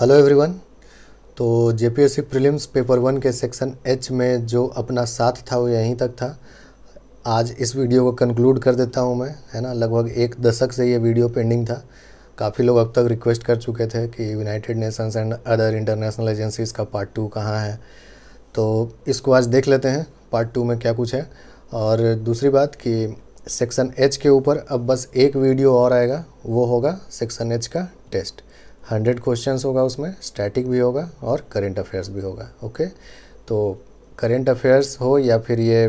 Hello everyone तो JPSC prelims paper one के section H में जो अपना साथ था वो यहीं तक था आज इस वीडियो को कंक्लूड कर देता हूं मैं है ना लगभग एक दशक से ये वीडियो पेंडिंग था काफ़ी लोग अब तक रिक्वेस्ट कर चुके थे कि United Nations and other international agencies का पार्ट टू कहाँ है तो इसको आज देख लेते हैं पार्ट टू में क्या कुछ है और दूसरी बात कि सेक्शन एच के ऊपर अब बस एक वीडियो और आएगा वो होगा सेक्शन एच का टेस्ट हंड्रेड क्वेश्चन होगा उसमें स्टैटिक भी होगा और करेंट अफेयर्स भी होगा ओके तो करेंट अफेयर्स हो या फिर ये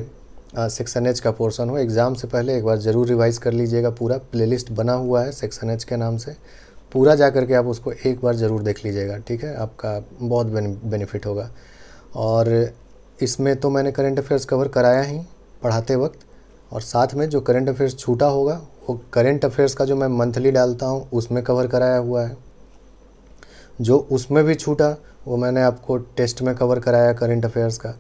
सेक्शन एच का पोर्शन हो एग्ज़ाम से पहले एक बार ज़रूर रिवाइज़ कर लीजिएगा पूरा प्लेलिस्ट बना हुआ है सेक्शन एच के नाम से पूरा जा करके आप उसको एक बार ज़रूर देख लीजिएगा ठीक है आपका बहुत बेनिफिट होगा और इसमें तो मैंने करेंट अफेयर्स कवर कराया ही पढ़ाते वक्त और साथ में जो करेंट अफेयर्स छूटा होगा वो करेंट अफेयर्स का जो मैं मंथली डालता हूँ उसमें कवर कराया हुआ है जो उसमें भी छूटा वो मैंने आपको टेस्ट में कवर कराया करंट अफेयर्स का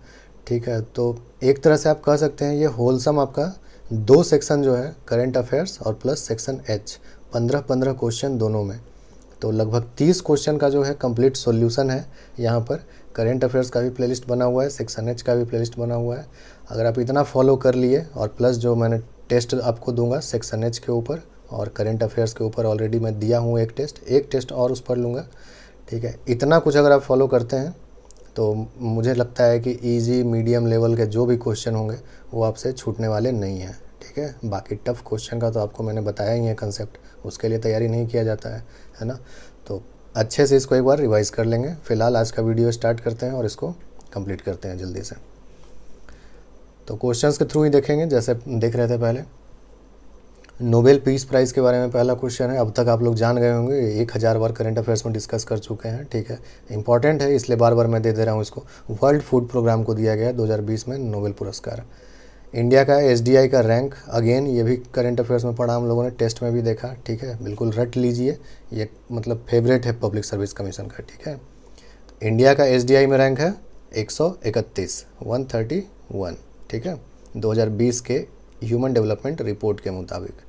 ठीक है तो एक तरह से आप कह सकते हैं ये होलसम आपका दो सेक्शन जो है करंट अफेयर्स और प्लस सेक्शन एच पंद्रह पंद्रह क्वेश्चन दोनों में तो लगभग तीस क्वेश्चन का जो है कंप्लीट सॉल्यूशन है यहाँ पर करंट अफेयर्स का भी प्लेलिस्ट बना हुआ है सेक्शन एच का भी प्लेलिस्ट बना हुआ है अगर आप इतना फॉलो कर लिए और प्लस जो मैंने टेस्ट आपको दूंगा सेक्शन एच के ऊपर और करंट अफेयर्स के ऊपर ऑलरेडी मैं दिया हूँ एक टेस्ट एक टेस्ट और उस पर लूँगा ठीक है इतना कुछ अगर आप फॉलो करते हैं तो मुझे लगता है कि ईजी मीडियम लेवल के जो भी क्वेश्चन होंगे वो आपसे छूटने वाले नहीं हैं ठीक है बाकी टफ क्वेश्चन का तो आपको मैंने बताया ही है कंसेप्ट उसके लिए तैयारी नहीं किया जाता है है ना तो अच्छे से इसको एक बार रिवाइज कर लेंगे फिलहाल आज का वीडियो स्टार्ट करते हैं और इसको कंप्लीट करते हैं जल्दी से तो क्वेश्चंस के थ्रू ही देखेंगे जैसे देख रहे थे पहले नोबेल पीस प्राइज़ के बारे में पहला क्वेश्चन है अब तक आप लोग जान गए होंगे एक हज़ार बार करंट अफेयर्स में डिस्कस कर चुके हैं ठीक है इंपॉर्टेंट है इसलिए बार बार मैं दे दे रहा हूँ इसको वर्ल्ड फूड प्रोग्राम को दिया गया 2020 में नोबेल पुरस्कार इंडिया का एस का रैंक अगेन ये भी करेंट अफेयर्स में पढ़ा हम लोगों ने टेस्ट में भी देखा ठीक है बिल्कुल रट लीजिए ये मतलब फेवरेट है पब्लिक सर्विस कमीशन का ठीक है इंडिया का एस में रैंक है एक सौ इकतीस वन थर्टी वन ठीक है 2020 के ह्यूमन डेवलपमेंट रिपोर्ट के मुताबिक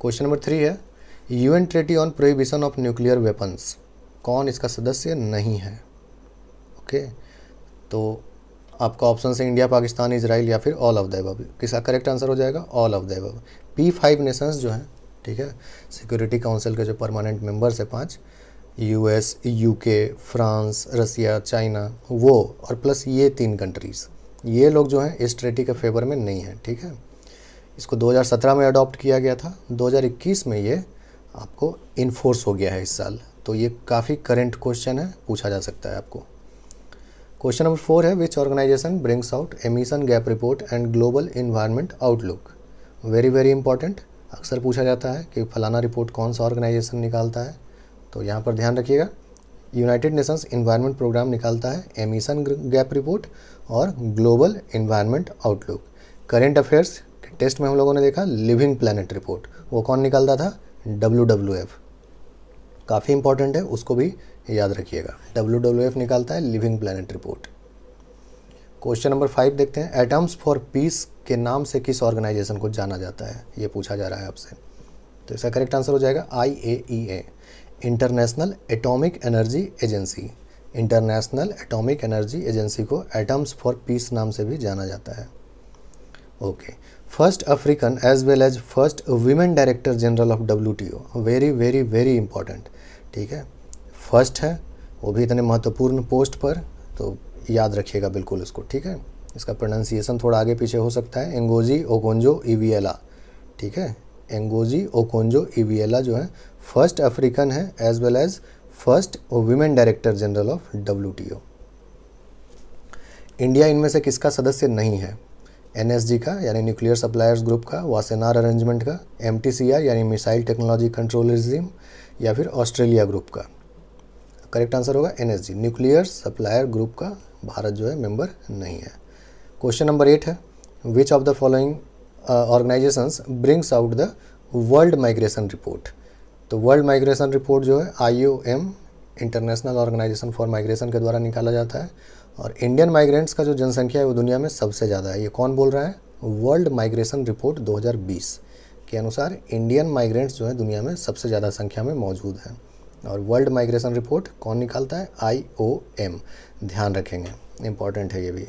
क्वेश्चन नंबर थ्री है UN treaty on prohibition of nuclear weapons कौन इसका सदस्य नहीं है ओके तो आपका ऑप्शन है इंडिया पाकिस्तान इज़राइल या फिर ऑल ऑफ द किसका करेक्ट आंसर हो जाएगा all of the P five nations जो हैं ठीक है सिक्योरिटी काउंसिल के जो परमानेंट मेंबर्स हैं पाँच US UK France Russia China वो और प्लस ये तीन कंट्रीज़ ये लोग जो हैं इस ट्रेटी के फेवर में नहीं हैं ठीक है इसको 2017 में अडॉप्ट किया गया था 2021 में ये आपको इन्फोर्स हो गया है इस साल तो ये काफ़ी करेंट क्वेश्चन है पूछा जा सकता है आपको क्वेश्चन नंबर फोर है which organization brings out emission gap report and global environment outlook very very important अक्सर पूछा जाता है कि फलाना रिपोर्ट कौन सा ऑर्गेनाइजेशन निकालता है तो यहाँ पर ध्यान रखिएगा यूनाइटेड नेशंस इन्वायरमेंट प्रोग्राम निकालता है एमिशन गैप रिपोर्ट और global environment outlook current affairs test में हम लोगों ने देखा लिविंग प्लानट रिपोर्ट वो कौन निकालता था डब्ल्यू डब्ल्यू एफ काफ़ी इंपॉर्टेंट है उसको भी याद रखिएगा डब्ल्यू डब्ल्यू एफ निकालता है living planet report question number five देखते हैं एटम्स फॉर पीस के नाम से किस ऑर्गेनाइजेशन को जाना जाता है ये पूछा जा रहा है आपसे तो इसका करेक्ट आंसर हो जाएगा I A E A international atomic energy agency international atomic energy agency को एटम्स फॉर पीस नाम से भी जाना जाता है okay first African as well as first women director general of WTO very very very important ठीक है first है वो भी इतने महत्वपूर्ण पोस्ट पर तो याद रखिएगा बिल्कुल इसको ठीक है इसका प्रोनाउंसिएशन थोड़ा आगे पीछे हो सकता है एंगोजी ओकोंजो ईवीएला ठीक है एंगोजी ओकोंजो ईवीएला जो है फर्स्ट अफ्रीकन है as well as first women director general of W India इनमें से किसका सदस्य नहीं है एन का यानी न्यूक्लियर सप्लायर्स ग्रुप का वासेनार अरेंजमेंट का एम यानी मिसाइल टेक्नोलॉजी कंट्रोल रिजीम या फिर ऑस्ट्रेलिया ग्रुप का करेक्ट आंसर होगा एन न्यूक्लियर सप्लायर ग्रुप का भारत जो है मेंबर नहीं है क्वेश्चन नंबर एट है which of the following organizations brings out the world migration report तो वर्ल्ड माइग्रेशन रिपोर्ट जो है I international organisation for migration के द्वारा निकाला जाता है और इंडियन माइग्रेंट्स का जो जनसंख्या है वो दुनिया में सबसे ज़्यादा है ये कौन बोल रहा है वर्ल्ड माइग्रेशन रिपोर्ट 2020 के अनुसार इंडियन माइग्रेंट्स जो है दुनिया में सबसे ज़्यादा संख्या में मौजूद हैं और वर्ल्ड माइग्रेशन रिपोर्ट कौन निकालता है आई ओ एम ध्यान रखेंगे इंपॉर्टेंट है ये भी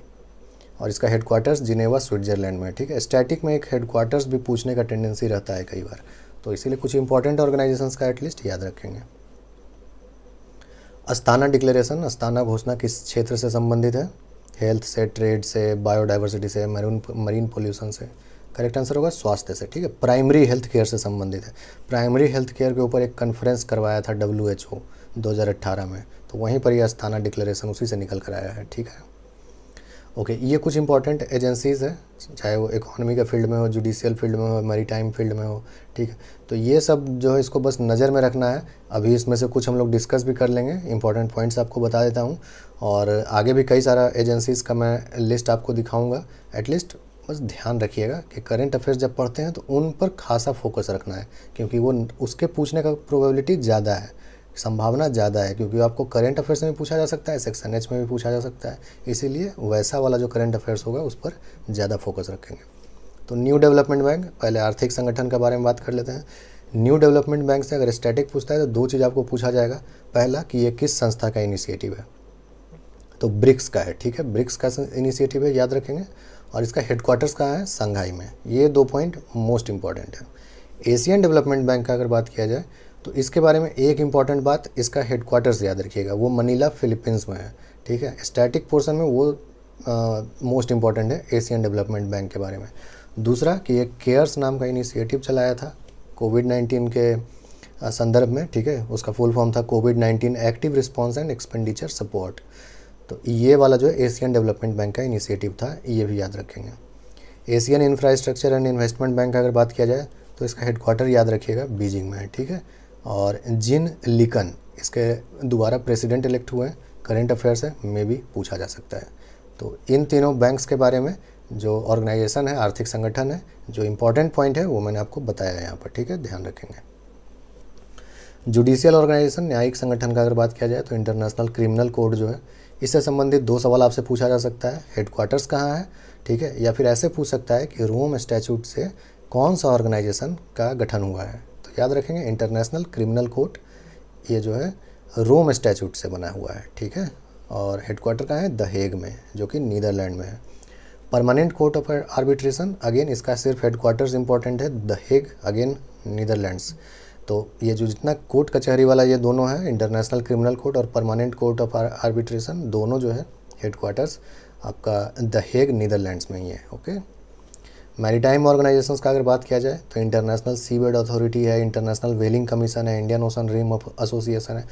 और इसका हेडक्वार्टर्स जिनेवा स्विट्जरलैंड में ठीक है स्टैटिक में एक हेडक्वार्टर्स भी पूछने का टेंडेंसी रहता है कई बार तो इसीलिए कुछ इंपॉर्टेंट ऑर्गेनाइजेशंस का एटलीस्ट याद रखेंगे अस्ताना डिक्लेरेशन अस्ताना घोषणा किस क्षेत्र से संबंधित है हेल्थ से ट्रेड से बायोडाइवर्सिटी से मरून मरीन पोल्यूशन से करेक्ट आंसर होगा स्वास्थ्य से ठीक है प्राइमरी हेल्थ केयर से संबंधित है प्राइमरी हेल्थ केयर के ऊपर एक कॉन्फ्रेंस करवाया था डब्ल्यू एच ओ दो हज़ार अट्ठारह में तो वहीं पर यह अस्थाना डिक्लेरेशन उसी से निकल कर आया है ठीक है ओके okay, ये कुछ इंपॉर्टेंट एजेंसीज़ है चाहे वो इकोनॉमी का फील्ड में हो जुडिशियल फील्ड में हो मेरी टाइम फील्ड में हो ठीक है तो ये सब जो है इसको बस नज़र में रखना है अभी इसमें से कुछ हम लोग डिस्कस भी कर लेंगे इंपॉर्टेंट पॉइंट्स आपको बता देता हूँ और आगे भी कई सारा एजेंसीज़ का मैं लिस्ट आपको दिखाऊँगा एटलीस्ट बस ध्यान रखिएगा कि करेंट अफेयर्स जब पढ़ते हैं तो उन पर खासा फोकस रखना है क्योंकि वो उसके पूछने का प्रोबेबिलिटी ज़्यादा है संभावना ज़्यादा है क्योंकि आपको करंट अफेयर्स में भी पूछा जा सकता है सेक्शन एच में भी पूछा जा सकता है इसीलिए वैसा वाला जो करंट अफेयर्स होगा उस पर ज़्यादा फोकस रखेंगे तो न्यू डेवलपमेंट बैंक पहले आर्थिक संगठन के बारे में बात कर लेते हैं न्यू डेवलपमेंट बैंक से अगर स्टैटिक पूछता है तो दो चीज़ आपको पूछा जाएगा पहला कि ये किस संस्था का इनिशिएटिव है तो ब्रिक्स का है ठीक है ब्रिक्स का इनिशिएटिव है याद रखेंगे और इसका हेडक्वार्टर्स कहाँ है संघाई में ये दो पॉइंट मोस्ट इंपॉर्टेंट है एशियन डेवलपमेंट बैंक का अगर बात किया जाए तो इसके बारे में एक इम्पॉर्टेंट बात इसका हेडक्वार्टर्स याद रखिएगा वो मनीला फिलीपींस में है ठीक है स्टैटिक पोर्सन में वो मोस्ट इम्पॉर्टेंट है एशियन डेवलपमेंट बैंक के बारे में दूसरा कि ये केयर्स नाम का इनिशिएटिव चलाया था कोविड नाइन्टीन के संदर्भ में ठीक है उसका फुल फॉर्म था Covid nineteen active response and expenditure support तो ये वाला जो है एशियन डेवलपमेंट बैंक का इनिशिएटिव था ये भी याद रखेंगे Asian infrastructure and investment bank अगर बात किया जाए तो इसका हेडक्वार्टर याद रखिएगा बीजिंग में है ठीक है और जिन लिकन इसके दोबारा प्रेसिडेंट इलेक्ट हुए हैं करेंट अफेयर से मे भी पूछा जा सकता है तो इन तीनों बैंक्स के बारे में जो ऑर्गेनाइजेशन है आर्थिक संगठन है जो इम्पोर्टेंट पॉइंट है वो मैंने आपको बताया है यहाँ पर ठीक है ध्यान रखेंगे जुडिशियल ऑर्गेनाइजेशन न्यायिक संगठन का अगर बात किया जाए तो इंटरनेशनल क्रिमिनल कोड जो है इससे संबंधित दो सवाल आपसे पूछा जा सकता है हेडक्वार्टर्स कहाँ है ठीक है या फिर ऐसे पूछ सकता है कि रोम स्टैचूट से कौन सा ऑर्गेनाइजेशन का गठन हुआ है याद रखेंगे इंटरनेशनल क्रिमिनल कोर्ट ये जो है रोम स्टैचूट से बना हुआ है ठीक है और हेडक्वार्टर कहाँ है द हेग में जो कि नीदरलैंड में है permanent court of arbitration again इसका सिर्फ हेडक्वार्टर्स इंपॉर्टेंट है द हेग अगेन नीदरलैंड्स तो ये जो जितना कोर्ट कचहरी वाला ये दोनों है इंटरनेशनल क्रिमिनल कोर्ट और परमानेंट कोर्ट ऑफ आर्बिट्रेशन दोनों जो है हेडक्वार्टर्स आपका द हेग नीदरलैंड्स में ही है ओके मैरीटाइम ऑर्गेनाइजेशन का अगर बात किया जाए तो इंटरनेशनल सी बेड अथॉरिटी है इंटरनेशनल वेलिंग कमीशन है इंडियन ओशन रिम एसोसिएशन है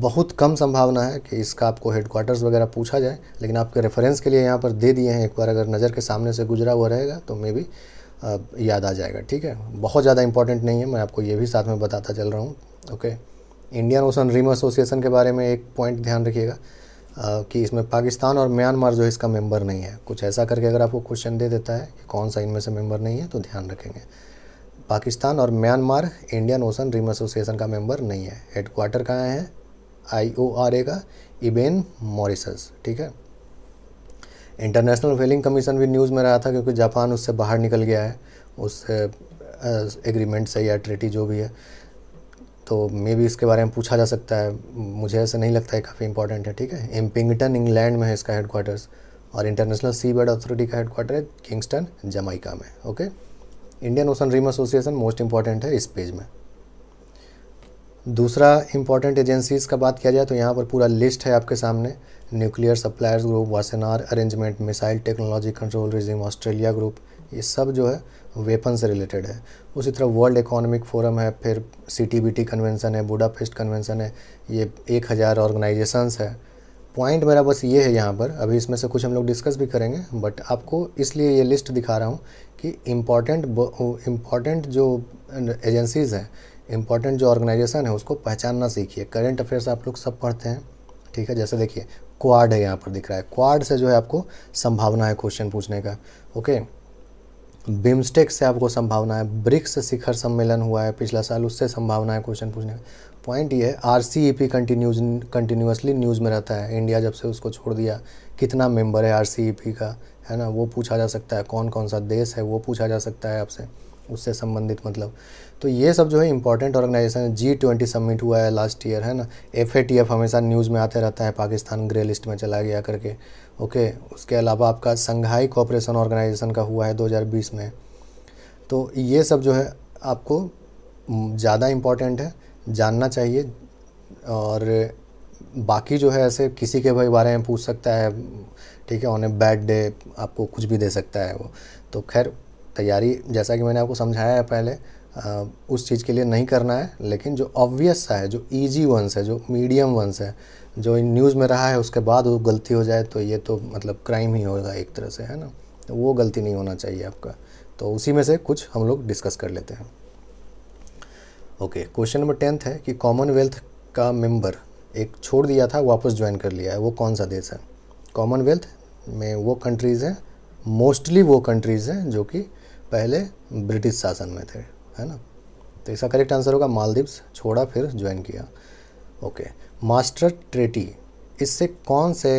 बहुत कम संभावना है कि इसका आपको हेडक्वार्टर्स वगैरह पूछा जाए लेकिन आपके रेफरेंस के लिए यहाँ पर दे दिए हैं एक बार अगर नज़र के सामने से गुजरा हुआ रहेगा तो मे बी याद आ जाएगा ठीक है बहुत ज़्यादा इंपॉर्टेंट नहीं है मैं आपको ये भी साथ में बताता चल रहा हूँ okay Indian ocean rim association के बारे में एक पॉइंट ध्यान रखिएगा कि इसमें पाकिस्तान और म्यांमार जो है इसका मेंबर नहीं है कुछ ऐसा करके अगर आपको क्वेश्चन दे देता है कि कौन सा इनमें से मेंबर नहीं है तो ध्यान रखेंगे पाकिस्तान और Myanmar Indian ocean rim association का मेंबर नहीं है हेडक्वार्टर कहाँ है आई ओ आर ए का इबेन मॉरिसस ठीक है इंटरनेशनल वेलिंग कमीशन भी न्यूज़ में रहा था क्योंकि जापान उससे बाहर निकल गया है उस एग्रीमेंट से या ट्रेटी जो भी है तो मे भी इसके बारे में पूछा जा सकता है मुझे ऐसा नहीं लगता है काफ़ी इंपॉर्टेंट है ठीक है एम्पिंगटन इंग्लैंड में है इसका हेडक्वार्टर्स और इंटरनेशनल सी बर्ड अथॉरिटी का हेडक्वार्टर है किंगस्टन जमाइका में okay Indian ocean rim association most important है इस पेज में दूसरा इंपॉर्टेंट एजेंसीज़ का बात किया जाए तो यहाँ पर पूरा लिस्ट है आपके सामने nuclear suppliers group Wassenaar arrangement missile technology control regime Australia group ये सब जो है वेपन से रिलेटेड है उसी तरह वर्ल्ड इकोनॉमिक फोरम है फिर C T B T convention है बुडापेस्ट कन्वेंसन है ये एक हज़ार ऑर्गेनाइजेशंस है पॉइंट मेरा बस ये है यहाँ पर अभी इसमें से कुछ हम लोग डिस्कस भी करेंगे बट आपको इसलिए ये लिस्ट दिखा रहा हूँ कि इम्पॉर्टेंट इम्पॉर्टेंट जो एजेंसीज़ हैं इम्पॉर्टेंट जो ऑर्गेनाइजेशन है उसको पहचानना सीखिए करेंट अफेयर्स आप लोग सब पढ़ते हैं ठीक है जैसे देखिए क्वाड है यहाँ पर दिख रहा है क्वाड से जो है आपको संभावना है क्वेश्चन पूछने का ओके okay? बिम्स्टेक से आपको संभावना है ब्रिक्स शिखर सम्मेलन हुआ है पिछला साल उससे संभावना है क्वेश्चन पूछने का पॉइंट ये है R C E P continues continuously news में रहता है इंडिया जब से उसको छोड़ दिया कितना मेंबर है आर सी ई पी का है ना वो पूछा जा सकता है कौन कौन सा देश है वो पूछा जा सकता है आपसे उससे संबंधित मतलब तो ये सब जो है इंपॉर्टेंट ऑर्गेनाइजेशन है जी ट्वेंटी समिट हुआ है लास्ट ईयर है ना एफ ए टी एफ हमेशा न्यूज़ में आते रहता है पाकिस्तान ग्रे लिस्ट में चला गया करके ओके उसके अलावा आपका संघाई कॉपरेशन ऑर्गेनाइजेशन का हुआ है 2020 में तो ये सब जो है आपको ज़्यादा इम्पॉर्टेंट है जानना चाहिए और बाकी जो है ऐसे किसी के भाई बारे में पूछ सकता है ठीक है ऑन बैड डे आपको कुछ भी दे सकता है वो तो खैर तैयारी जैसा कि मैंने आपको समझाया है पहले उस चीज़ के लिए नहीं करना है लेकिन जो ऑब्वियस सा है जो ईजी वंस है जो मीडियम वंस है जो न्यूज़ में रहा है उसके बाद वो गलती हो जाए तो ये तो मतलब क्राइम ही होगा एक तरह से है ना तो वो गलती नहीं होना चाहिए आपका तो उसी में से कुछ हम लोग डिस्कस कर लेते हैं ओके क्वेश्चन नंबर टेंथ है कि कॉमनवेल्थ का मेंबर एक छोड़ दिया था वापस ज्वाइन कर लिया है वो कौन सा देश है कॉमनवेल्थ में वो कंट्रीज़ हैं मोस्टली वो कंट्रीज़ हैं जो कि पहले ब्रिटिश शासन में थे है ना तो इसका करेक्ट आंसर होगा मालदीव्स छोड़ा फिर ज्वाइन किया ओके मास्टर ट्रेटी इससे कौन से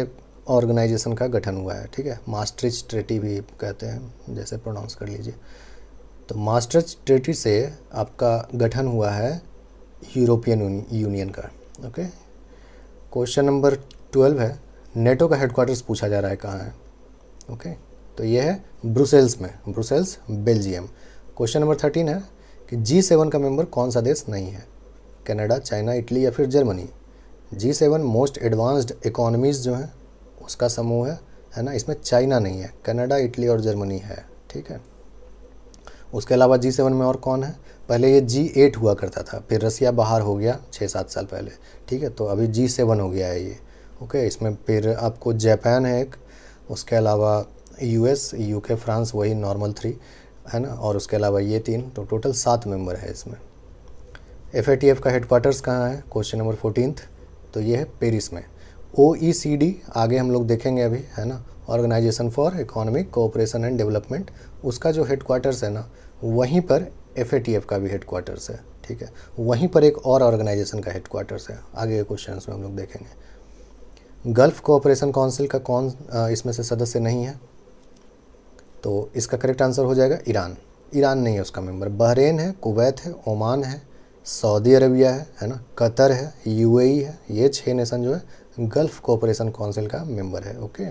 ऑर्गेनाइजेशन का गठन हुआ है ठीक है मास्टर ट्रेटी भी कहते हैं जैसे प्रोनाउंस कर लीजिए तो मास्टर ट्रेटी से आपका गठन हुआ है यूरोपियन यूनियन का ओके क्वेश्चन नंबर ट्वेल्व है नेटो का हेडक्वार्टर्स पूछा जा रहा है कहाँ है ओके तो ये है ब्रुसेल्स में Brussels Belgium question number thirteen है कि जी सेवन का मेंबर कौन सा देश नहीं है कनाडा चाइना इटली या फिर Germany G seven most advanced economies जो हैं उसका समूह है है ना इसमें चाइना नहीं है कनाडा इटली और जर्मनी है ठीक है उसके अलावा जी सेवन में और कौन है पहले ये जी एट हुआ करता था फिर रसिया बाहर हो गया छः सात साल पहले ठीक है तो अभी जी सेवन हो गया है ये ओके इसमें फिर आपको जापान है एक उसके अलावा यूएस यूके फ्रांस वही नॉर्मल थ्री है ना और उसके अलावा ये तीन तो टोटल सात मेंबर है इसमें एफ का का क्वार्टर्स कहाँ है क्वेश्चन नंबर फोर्टीन तो ये है पेरिस में ओ e आगे हम लोग देखेंगे अभी है ना organisation for economic cooperation and development उसका जो हेड क्वार्टर्स है ना वहीं पर एफ का भी हेड क्वार्टर्स है ठीक है वहीं पर एक और ऑर्गेनाइजेशन का हेड क्वार्टर्स है आगे के क्वेश्चन में हम लोग देखेंगे गल्फ़ कोऑपरेशन काउंसिल का कौन इसमें से सदस्य नहीं है तो इसका करेक्ट आंसर हो जाएगा ईरान ईरान नहीं है उसका मेंबर बहरेन है कुवैत है ओमान है सऊदी अरबिया है है ना कतर है यूएई है ये छः नेशन जो है गल्फ़ कोऑपरेशन काउंसिल का मेंबर है ओके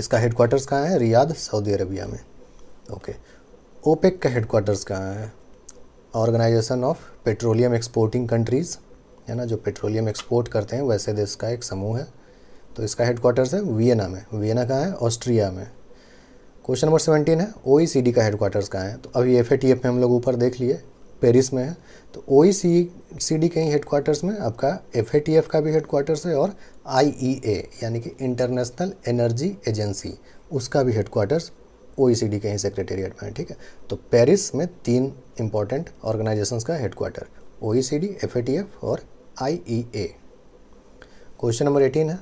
इसका हेडक्वार्टर्स कहाँ है रियाद सऊदी अरबिया में ओके ओपेक का हेडक्वार्टर्स कहाँ है organisation of petroleum exporting countries है ना जो पेट्रोलियम एक्सपोर्ट करते हैं वैसे देश का एक समूह है तो इसका हेड क्वार्टर्स है वियना में वियना कहाँ है ऑस्ट्रिया में क्वेश्चन नंबर सेवेंटीन है ओ e का हेड क्वार्टर्स कहाँ है तो अभी एफ में हम लोग ऊपर देख लिए पेरिस में है तो ओ सी डी के ही हेड क्वार्टर्स में आपका एफ का भी हेड क्वार्टर्स है और आई e यानी कि इंटरनेशनल एनर्जी एजेंसी उसका भी हेड क्वार्टर्स ओ के ही सेक्रेटेरिएट में है ठीक है तो पेरिस में तीन इंपॉर्टेंट ऑर्गेनाइजेशन का headquarter O E C D F और आई क्वेश्चन नंबर एटीन है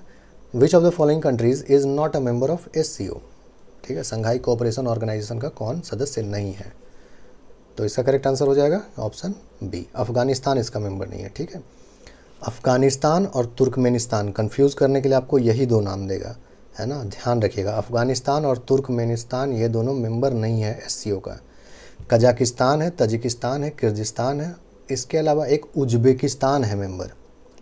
which of the following countries is not a member of S ठीक है संघाई कोऑपरेशन ऑर्गेनाइजेशन का कौन सदस्य नहीं है तो इसका करेक्ट आंसर हो जाएगा ऑप्शन बी अफगानिस्तान इसका मेंबर नहीं है ठीक है अफ़गानिस्तान और तुर्कमेनिस्तान कंफ्यूज करने के लिए आपको यही दो नाम देगा है ना ध्यान रखिएगा अफ़गानिस्तान और तुर्कमेनिस्तान ये दोनों मेंबर नहीं है एस का कजाकिस्तान है तजिकिस्तान है किर्गिस्तान है इसके अलावा एक उज्बेकिस्तान है मेंबर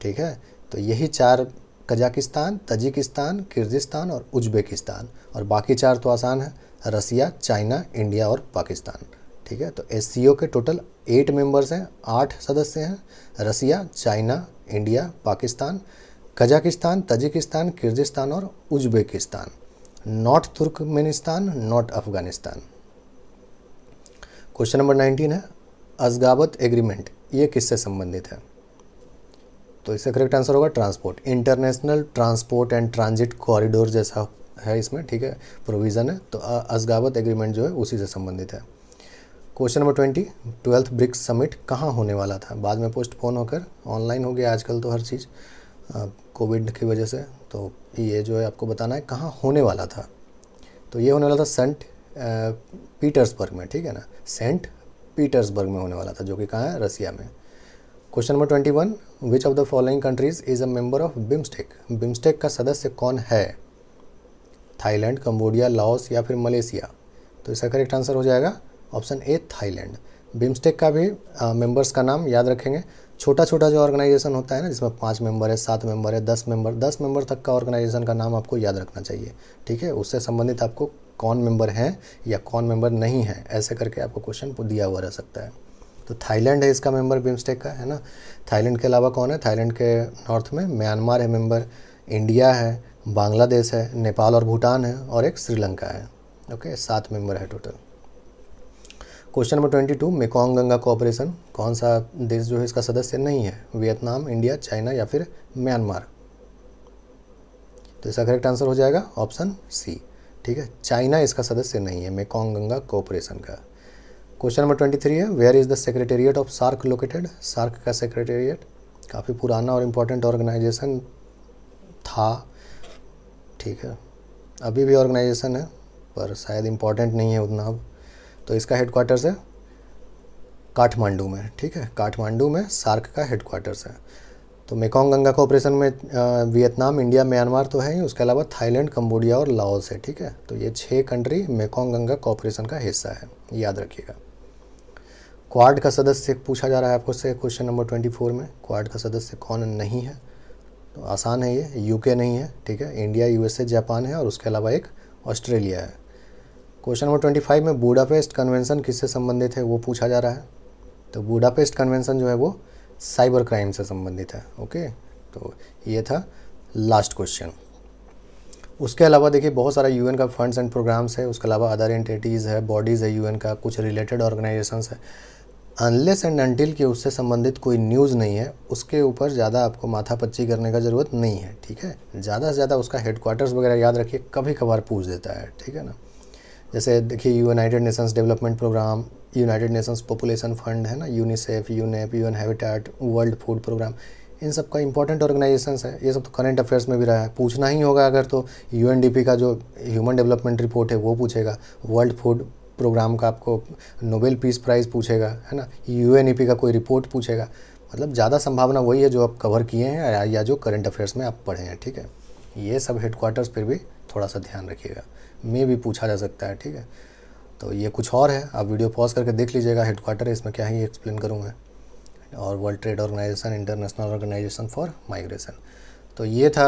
ठीक है तो यही चार कजाकिस्तान तजिकिस्तान किर्गिस्तान और उज्बेकिस्तान और बाकी चार तो आसान है रसिया चाइना इंडिया और पाकिस्तान ठीक है तो एस के टोटल एट मेंबर्स हैं आठ सदस्य हैं Russia China India Pakistan Kazakhstan Tajikistan Kyrgyzstan और Uzbekistan not Turkmenistan not Afghanistan question number nineteen है असगाबत एग्रीमेंट ये किससे संबंधित है तो इसका करेक्ट आंसर होगा transport international transport and transit corridor जैसा है इसमें ठीक है प्रोविज़न है तो असगावत एग्रीमेंट जो है उसी से संबंधित है question number twenty twelfth BRICS summit कहाँ होने वाला था बाद में पोस्टपोन होकर ऑनलाइन हो गया आजकल तो हर चीज़ कोविड की वजह से तो ये जो है आपको बताना है कहाँ होने वाला था तो ये होने वाला था सेंट पीटर्सबर्ग में ठीक है ना सेंट पीटर्सबर्ग में होने वाला था जो कि कहाँ है रसिया में question number twenty one which of the following countries is a member of BIMSTEC BIMSTEC का सदस्य कौन है थाईलैंड कम्बोडिया लाओस या फिर मलेशिया तो इसका करेक्ट आंसर हो जाएगा ऑप्शन ए थाईलैंड बिम्स्टेक का भी मेंबर्स का नाम याद रखेंगे छोटा छोटा जो ऑर्गेनाइजेशन होता है ना जिसमें पाँच मेंबर है सात मेंबर है दस मेंबर दस मेंबर तक का ऑर्गेनाइजेशन का नाम आपको याद रखना चाहिए ठीक है उससे संबंधित आपको कौन मेंबर हैं या कौन मेंबर नहीं है ऐसे करके आपको क्वेश्चन दिया हुआ रह सकता है तो थाईलैंड है इसका मेंबर बिम्स्टेक का है ना थाईलैंड के अलावा कौन है थाईलैंड के नॉर्थ में म्यांमार है मेंबर इंडिया है बांग्लादेश है नेपाल और भूटान है और एक श्रीलंका है ओके सात मेंबर है total question number twenty two Mekong Ganga cooperation कौन सा देश जो है इसका सदस्य नहीं है वियतनाम इंडिया चाइना या फिर म्यांमार तो इसका करेक्ट आंसर हो जाएगा ऑप्शन सी ठीक है चाइना इसका सदस्य नहीं है मेकोंग गंगा कोऑपरेशन का क्वेश्चन नंबर ट्वेंटी थ्री है where is the secretariat of SAARC located SAARC का सेक्रेटेरिएट काफ़ी पुराना और इम्पोर्टेंट ऑर्गेनाइजेशन था ठीक है अभी भी ऑर्गेनाइजेशन है पर शायद इम्पोर्टेंट नहीं है उतना अब तो इसका हेडक्वार्टर्स है काठमांडू में ठीक है काठमांडू में सार्क का हेडक्वार्टर्स है तो मेकोंग गंगा का ऑपरेशन में वियतनाम इंडिया म्यांमार तो है ही उसके अलावा थाईलैंड कम्बोडिया और लाओस है ठीक है तो ये छः कंट्री मेकोंग गंगा कॉपरेशन का हिस्सा है याद रखिएगा क्वाड का सदस्य पूछा जा रहा है आपको से क्वेश्चन नंबर ट्वेंटी फोर में क्वाड का सदस्य कौन नहीं है तो आसान है ये यूके नहीं है ठीक है इंडिया यूएसए जापान है और उसके अलावा एक ऑस्ट्रेलिया है क्वेश्चन नंबर ट्वेंटी फाइव में बूडापेस्ट कन्वेंशन किससे संबंधित है वो पूछा जा रहा है तो बूडापेस्ट कन्वेंसन जो है वो साइबर क्राइम से संबंधित है ओके तो ये था लास्ट क्वेश्चन उसके अलावा देखिए बहुत सारा यूएन का फंड्स एंड प्रोग्राम्स है उसके अलावा अदर एंटिटीज़ है बॉडीज़ है यूएन का कुछ रिलेटेड ऑर्गेनाइजेशंस है अनलेस एंड अनटिल कि उससे संबंधित कोई न्यूज़ नहीं है उसके ऊपर ज़्यादा आपको माथा पच्ची करने का ज़रूरत नहीं है ठीक है ज़्यादा से ज़्यादा उसका हेडक्वार्टर्स वगैरह याद रखिए कभी कभार पूछ देता है ठीक है ना जैसे देखिए United Nations development programme United Nations population fund है ना UNICEF UNEP U habitat world food programme इन सब का इंपॉर्टेंट ऑर्गेनाइजेशन है ये सब तो करंट अफेयर्स में भी रहा है पूछना ही होगा अगर तो यूएनडीपी का जो ह्यूमन डेवलपमेंट रिपोर्ट है वो पूछेगा वर्ल्ड फूड प्रोग्राम का आपको नोबेल पीस प्राइज़ पूछेगा है ना यू का कोई रिपोर्ट पूछेगा मतलब ज़्यादा संभावना वही है जो आप कवर किए हैं या जो करंट अफेयर्स में आप पढ़े हैं ठीक है ये सब हेडक्वार्टर्स पर भी थोड़ा सा ध्यान रखिएगा मे भी पूछा जा सकता है ठीक है तो ये कुछ और है आप वीडियो पॉज करके देख लीजिएगा हेडक्वार्टर है इसमें क्या ही एक्सप्लेन करूँगा और world trade organisation international organisation for migration तो ये था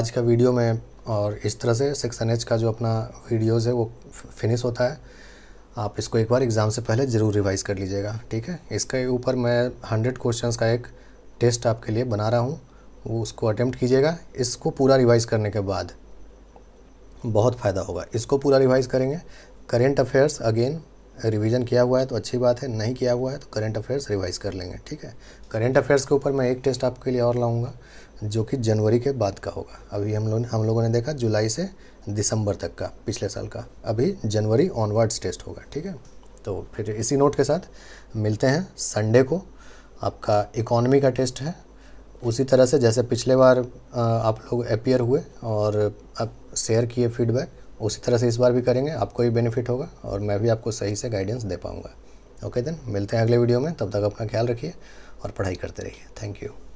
आज का वीडियो में और इस तरह से सेक्शन एच का जो अपना वीडियोज़ है वो फिनिश होता है आप इसको एक बार एग्ज़ाम से पहले ज़रूर रिवाइज़ कर लीजिएगा ठीक है इसके ऊपर मैं हंड्रेड क्वेश्चंस का एक टेस्ट आपके लिए बना रहा हूँ वो उसको अटैम्प्ट कीजिएगा इसको पूरा रिवाइज़ करने के बाद बहुत फ़ायदा होगा इसको पूरा रिवाइज़ करेंगे करेंट अफेयर्स अगेन रिवीजन किया हुआ है तो अच्छी बात है नहीं किया हुआ है तो करंट अफेयर्स रिवाइज कर लेंगे ठीक है करेंट अफेयर्स के ऊपर मैं एक टेस्ट आपके लिए और लाऊंगा जो कि जनवरी के बाद का होगा अभी हम लोग हम लोगों ने देखा जुलाई से दिसंबर तक का पिछले साल का अभी जनवरी ऑनवर्ड्स टेस्ट होगा ठीक है तो फिर इसी नोट के साथ मिलते हैं संडे को आपका इकॉनमी का टेस्ट है उसी तरह से जैसे पिछले बार आप लोग अपियर हुए और आप शेयर किए फीडबैक उसी तरह से इस बार भी करेंगे आपको भी बेनिफिट होगा और मैं भी आपको सही से गाइडेंस दे पाऊँगा ओके देन मिलते हैं अगले वीडियो में तब तक अपना ख्याल रखिए और पढ़ाई करते रहिए थैंक यू